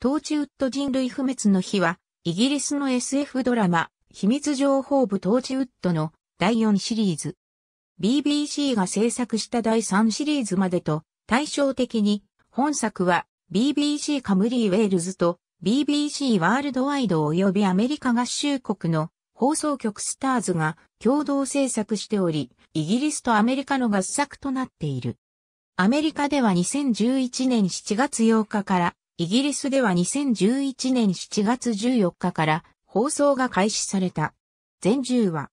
トーチウッド人類不滅の日は、イギリスの SF ドラマ、秘密情報部トーチウッドの第4シリーズ。BBC が制作した第3シリーズまでと対照的に、本作は BBC カムリーウェールズと BBC ワールドワイド及びアメリカ合衆国の放送局スターズが共同制作しており、イギリスとアメリカの合作となっている。アメリカでは2011年7月8日からイギリスでは2011年7月14日から放送が開始された。全10話。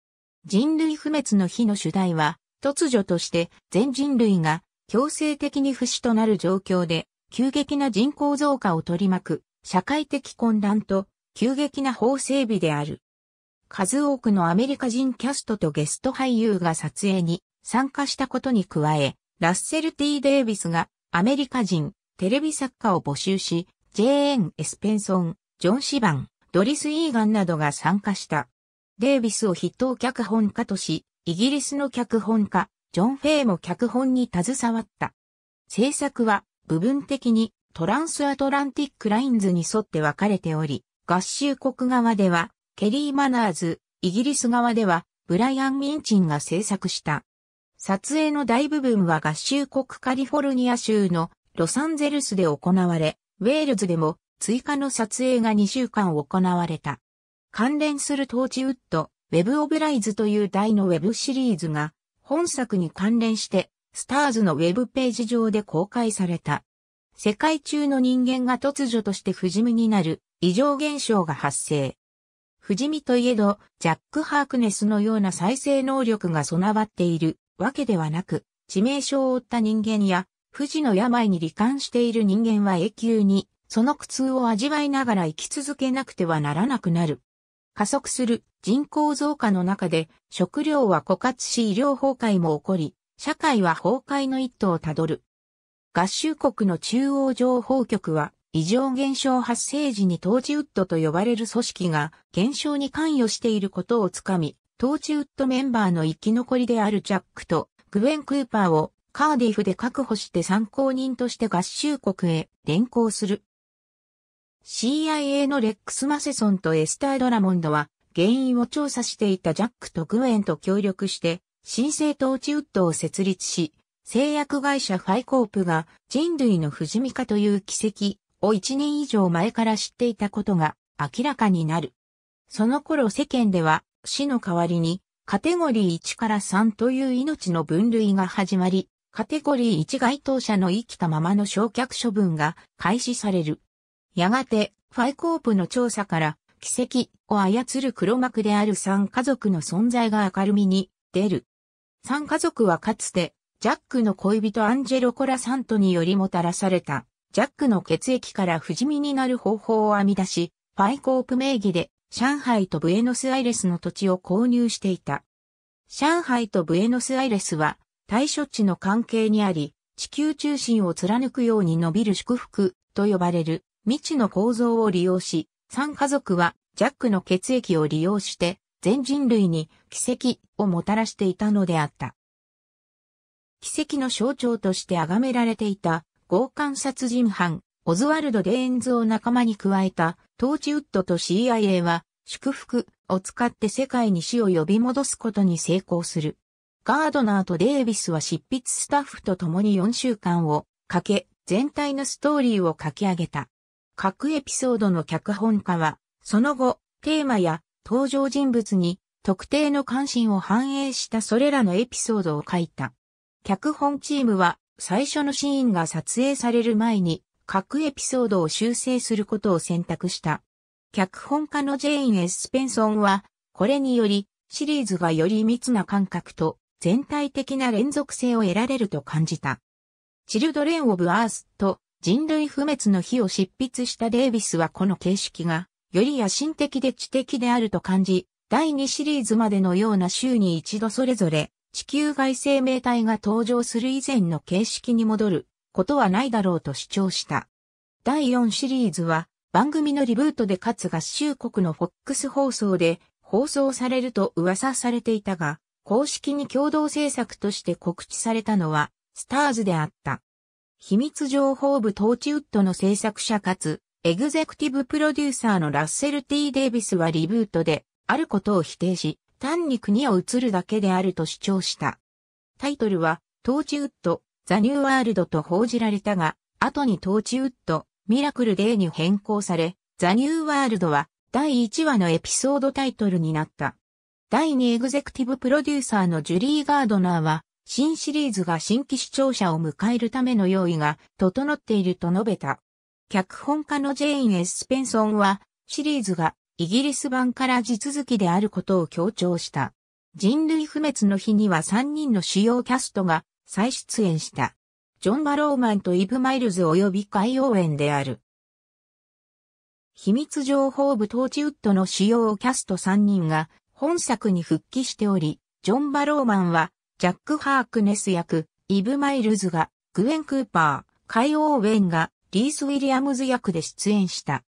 人類不滅の日の主題は、突如として全人類が強制的に不死となる状況で、急激な人口増加を取り巻く、社会的混乱と、急激な法整備である。数多くのアメリカ人キャストとゲスト俳優が撮影に参加したことに加え、ラッセル・ T・ デイビスがアメリカ人、テレビ作家を募集し、J.N. エスペンソン、ジョン・シバン、ドリス・イーガンなどが参加した。デイビスを筆頭脚本家とし、イギリスの脚本家、ジョン・フェイも脚本に携わった。制作は部分的にトランスアトランティックラインズに沿って分かれており、合衆国側ではケリー・マナーズ、イギリス側ではブライアン・ミンチンが制作した。撮影の大部分は合衆国カリフォルニア州のロサンゼルスで行われ、ウェールズでも追加の撮影が2週間行われた。関連するトーチウッド、ウェブオブライズという題のウェブシリーズが、本作に関連して、スターズのウェブページ上で公開された。世界中の人間が突如として不死身になる異常現象が発生。不死身といえど、ジャック・ハークネスのような再生能力が備わっているわけではなく、致命傷を負った人間や不治の病に罹患している人間は永久に、その苦痛を味わいながら生き続けなくてはならなくなる。加速する人口増加の中で、食料は枯渇し医療崩壊も起こり、社会は崩壊の一途をたどる。合衆国の中央情報局は、異常現象発生時にトーチウッドと呼ばれる組織が現象に関与していることをつかみ、トーチウッドメンバーの生き残りであるジャックとグウェン・クーパーをカーディフで確保して参考人として合衆国へ連行する。CIA のレックス・マセソンとエスター・ドラモンドは原因を調査していたジャックとグエンと協力して新生トーチウッドを設立し、製薬会社ファイコープが人類の不死身化という奇跡を1年以上前から知っていたことが明らかになる。その頃世間では死の代わりにカテゴリー1から3という命の分類が始まり、カテゴリー1該当者の生きたままの焼却処分が開始される。やがて、ファイコープの調査から、奇跡を操る黒幕である3家族の存在が明るみに出る。3家族はかつて、ジャックの恋人アンジェロ・コラサントによりもたらされた、ジャックの血液から不死身になる方法を編み出し、ファイコープ名義で、上海とブエノスアイレスの土地を購入していた。上海とブエノスアイレスは、対処地の関係にあり、地球中心を貫くように伸びる祝福と呼ばれる未知の構造を利用し、3家族はジャックの血液を利用して全人類に奇跡をもたらしていたのであった。奇跡の象徴として崇められていた強姦殺人犯、オズワルド・デーンズを仲間に加えたトーチウッドと CIA は祝福を使って世界に死を呼び戻すことに成功する。ガードナーとデイビスは執筆スタッフと共に4週間をかけ、全体のストーリーを書き上げた。各エピソードの脚本家は、その後、テーマや登場人物に特定の関心を反映したそれらのエピソードを書いた。脚本チームは最初のシーンが撮影される前に各エピソードを修正することを選択した。脚本家のジェイン・エスペンソンは、これによりシリーズがより密な感覚と全体的な連続性を得られると感じた。チルドレン・オブ・アースと人類不滅の日を執筆したデイビスはこの形式が、より野心的で知的であると感じ、第2シリーズまでのような週に一度それぞれ、地球外生命体が登場する以前の形式に戻ることはないだろうと主張した。第4シリーズは番組のリブートでかつ合衆国のフォックス放送で放送されると噂されていたが、公式に共同制作として告知されたのは、スターズであった。秘密情報部トーチウッドの制作者かつ、エグゼクティブプロデューサーのラッセル・テーデイビスはリブートで、あることを否定し、単に国を移るだけであると主張した。タイトルは、トーチウッド、ザ・ニュー・ワールドと報じられたが、後にトーチウッド、ミラクル・デーに変更され、ザ・ニュー・ワールドは、第1話のエピソードタイトルになった。第2エグゼクティブプロデューサーのジュリー・ガードナーは、新シリーズが新規視聴者を迎えるための用意が整っていると述べた。脚本家のジェイン・エスペンソンは、シリーズがイギリス版から地続きであることを強調した。人類不滅の日には3人の主要キャストが再出演した。ジョン・バローマンとイブ・マイルズ及び海洋園である。秘密情報部トーチウッドの主要キャスト3人が本作に復帰しており、ジョン・バローマンは、ジャック・ハークネス役、イブ・マイルズが、グエン・クーパー、カイ・オーウェンが、リース・ウィリアムズ役で出演した。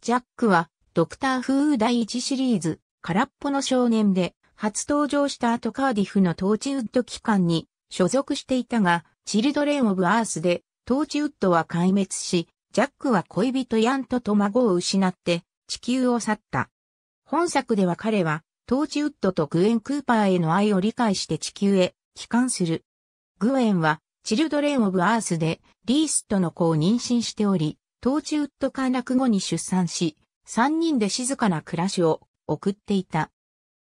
ジャックは、ドクター・フー第1シリーズ、空っぽの少年で、初登場した後カーディフのトーチウッド機関に所属していたが、チルドレン・オブ・アースで、トーチウッドは壊滅し、ジャックは恋人ヤンとと孫を失って、地球を去った。本作では彼は、トーチウッドとグエン・クーパーへの愛を理解して地球へ帰還する。グエンは、チルドレン・オブ・アースで、リースとの子を妊娠しており、トーチウッド陥落後に出産し、3人で静かな暮らしを送っていた。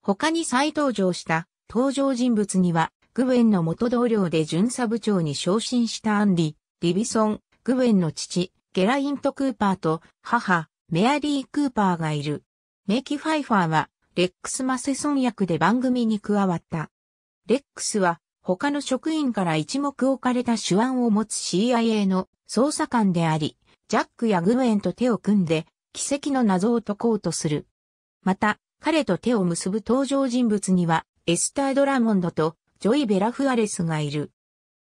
他に再登場した登場人物には、グエンの元同僚で巡査部長に昇進したアンリ、リビソン、グエンの父、ゲライント・クーパーと母、メアリー・クーパーがいる。メキ・ファイファーはレックス・マセソン役で番組に加わった。レックスは他の職員から一目置かれた手腕を持つ CIA の捜査官であり、ジャックやグウェンと手を組んで奇跡の謎を解こうとする。また、彼と手を結ぶ登場人物にはエスター・ドラモンドとジョイ・ベラフアレスがいる。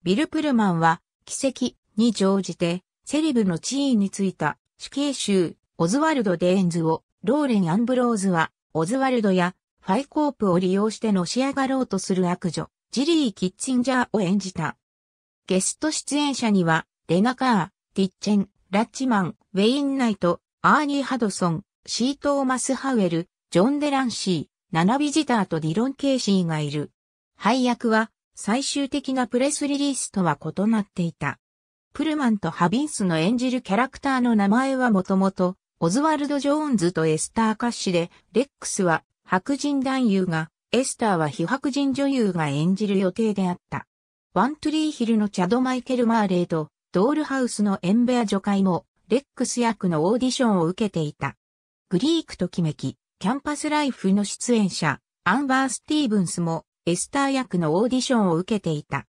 ビル・プルマンは奇跡に乗じてセレブの地位についた死刑囚オズワルド・デーンズをローレン・アンブローズはオズワルドやファイコープを利用してのし上がろうとする悪女、ジリー・キッチンジャーを演じた。ゲスト出演者には、レナ・カー、ティッチェン、ラッチマン、ウェイン・ナイト、アーニー・ハドソン、シートーマス・ハウエル、ジョン・デランシー、ナナ・ビジターとディロン・ケイシーがいる。配役は、最終的なプレスリリースとは異なっていた。プルマンとハビンスの演じるキャラクターの名前はもともと、オズワルド・ジョーンズとエスター・カッシで、レックスは白人男優が、エスターは非白人女優が演じる予定であった。ワントリーヒルのチャド・マイケル・マーレイと、ドールハウスのエンベア女会も、レックス役のオーディションを受けていた。グリークときめき、キャンパスライフの出演者、アンバー・スティーブンスも、エスター役のオーディションを受けていた。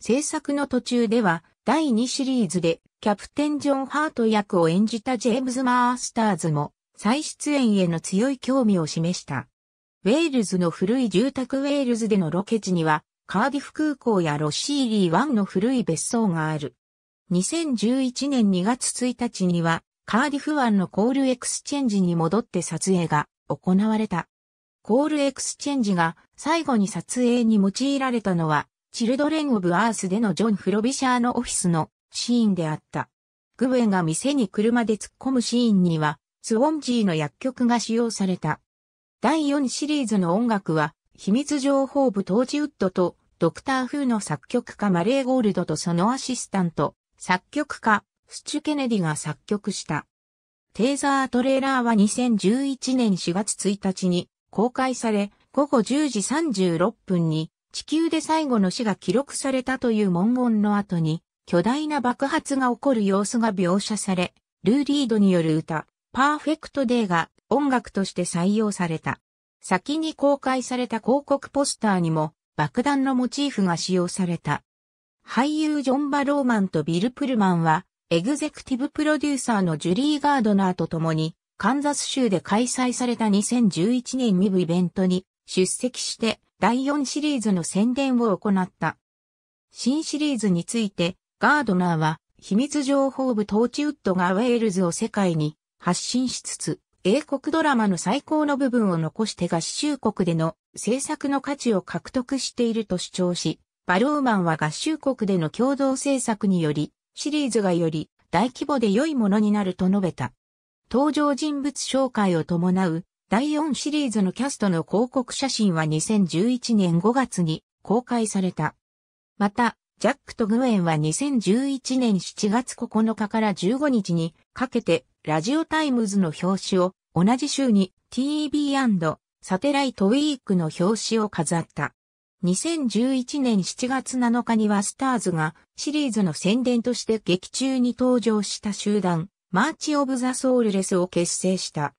制作の途中では、第2シリーズでキャプテン・ジョン・ハート役を演じたジェームズ・マースターズも再出演への強い興味を示した。ウェールズの古い住宅ウェールズでのロケ地にはカーディフ空港やロシーリーンの古い別荘がある。2011年2月1日にはカーディフ湾のコールエクスチェンジに戻って撮影が行われた。コールエクスチェンジが最後に撮影に用いられたのはチルドレン・オブ・アースでのジョン・フロビシャーのオフィスのシーンであった。グウェが店に車で突っ込むシーンには、スウォンジーの薬局が使用された。第4シリーズの音楽は、秘密情報部トージウッドと、ドクターフーの作曲家マレーゴールドとそのアシスタント、作曲家、スチュ・ケネディが作曲した。テーザートレーラーは2011年4月1日に公開され、午後10時36分に地球で最後の死が記録されたという文言の後に、巨大な爆発が起こる様子が描写され、ルーリードによる歌、パーフェクトデーが音楽として採用された。先に公開された広告ポスターにも爆弾のモチーフが使用された。俳優ジョン・バローマンとビル・プルマンは、エグゼクティブプロデューサーのジュリー・ガードナーと共に、カンザス州で開催された2011年2部イベントに出席して第4シリーズの宣伝を行った。新シリーズについて、ガードナーは、秘密情報部トーチウッドがウェールズを世界に発信しつつ、英国ドラマの最高の部分を残して合衆国での制作の価値を獲得していると主張し、バローマンは合衆国での共同制作により、シリーズがより大規模で良いものになると述べた。登場人物紹介を伴う第4シリーズのキャストの広告写真は2011年5月に公開された。また、ジャックとグエンは2011年7月9日から15日にかけてラジオタイムズの表紙を同じ週に TV& サテライトウィークの表紙を飾った。2011年7月7日にはスターズがシリーズの宣伝として劇中に登場した集団マーチ・オブ・ザ・ソウルレスを結成した。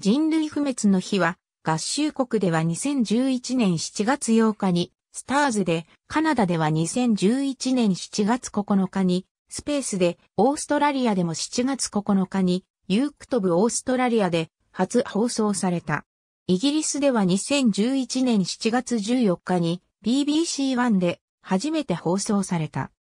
人類不滅の日は、合衆国では2011年7月8日に、スターズで、カナダでは2011年7月9日に、スペースで、オーストラリアでも7月9日に、ユークトブオーストラリアで初放送された。イギリスでは2011年7月14日に BBC1 で初めて放送された。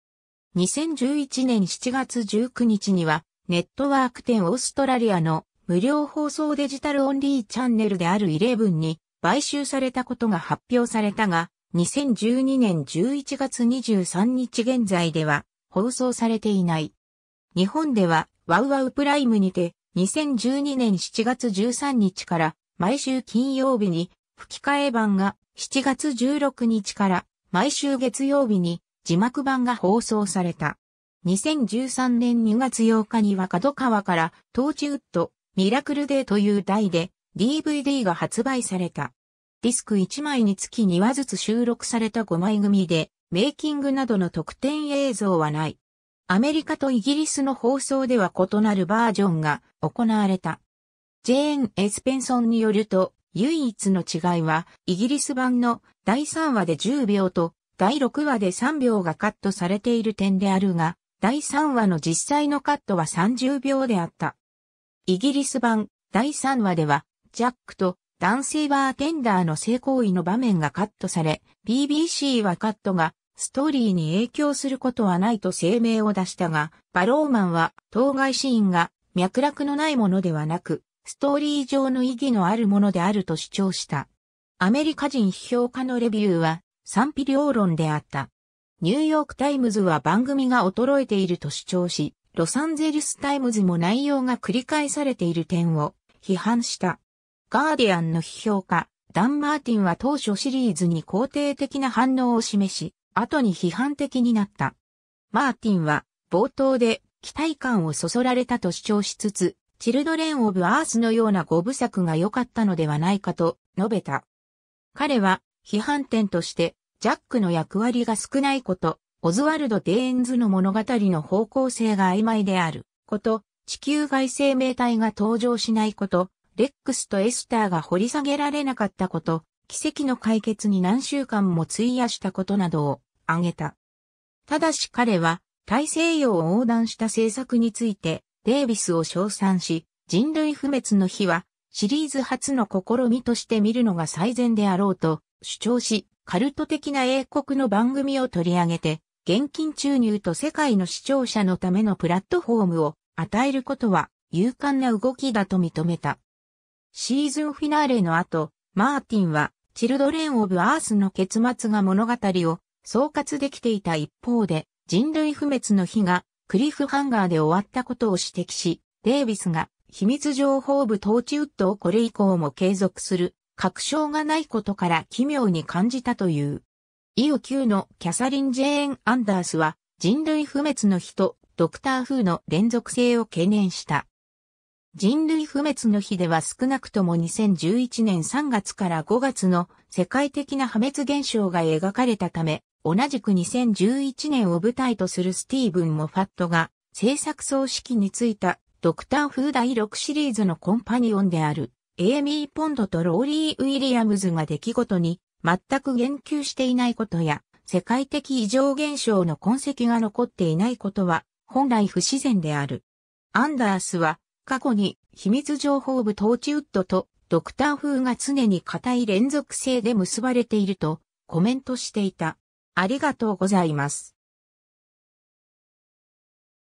2011年7月19日にはネットワーク10オーストラリアの無料放送デジタルオンリーチャンネルであるイレブンに買収されたことが発表されたが、2012年11月23日現在では放送されていない。日本ではワウワウプライムにて2012年7月13日から毎週金曜日に吹き替え版が7月16日から毎週月曜日に字幕版が放送された。2013年2月8日には角川からトーチウッドミラクルデーという題で DVD が発売された。ディスク1枚につき2話ずつ収録された5枚組で、メイキングなどの特典映像はない。アメリカとイギリスの放送では異なるバージョンが行われた。ジェーン・エスペンソンによると、唯一の違いは、イギリス版の第3話で10秒と、第6話で3秒がカットされている点であるが、第3話の実際のカットは30秒であった。イギリス版第3話では、ジャックと男性バーテンダーの性行為の場面がカットされ、BBC はカットがストーリーに影響することはないと声明を出したが、バローマンは当該シーンが脈絡のないものではなく、ストーリー上の意義のあるものであると主張した。アメリカ人批評家のレビューは賛否両論であった。ニューヨークタイムズは番組が衰えていると主張し、ロサンゼルスタイムズも内容が繰り返されている点を批判した。ガーディアンの批評家、ダン・マーティンは当初シリーズに肯定的な反応を示し、後に批判的になった。マーティンは冒頭で期待感をそそられたと主張しつつ、チルドレン・オブ・アースのような五部作が良かったのではないかと述べた。彼は批判点として、ジャックの役割が少ないこと、オズワルド・デーンズの物語の方向性が曖昧であること、地球外生命体が登場しないこと、レックスとエスターが掘り下げられなかったこと、奇跡の解決に何週間も費やしたことなどを挙げた。ただし彼は大西洋を横断した政策についてデービスを称賛し、人類不滅の日はシリーズ初の試みとして見るのが最善であろうと主張し、カルト的な英国の番組を取り上げて、現金注入と世界の視聴者のためのプラットフォームを与えることは勇敢な動きだと認めた。シーズンフィナーレの後、マーティンは、チルドレン・オブ・アースの結末が物語を総括できていた一方で、人類不滅の日がクリフハンガーで終わったことを指摘し、デイビスが秘密情報部トーチウッドをこれ以降も継続する確証がないことから奇妙に感じたという。イオ級のキャサリン・ジェーン・アンダースは人類不滅の日とドクター・フーの連続性を懸念した。人類不滅の日では少なくとも2011年3月から5月の世界的な破滅現象が描かれたため、同じく2011年を舞台とするスティーブン・モファットが制作総指揮についたドクター・フー第6シリーズのコンパニオンであるエイミー・ポンドとローリー・ウィリアムズが出来事に全く言及していないことや、世界的異常現象の痕跡が残っていないことは、本来不自然である。アンダースは、過去に秘密情報部トーチウッドとドクター風が常に固い連続性で結ばれているとコメントしていた。ありがとうございます。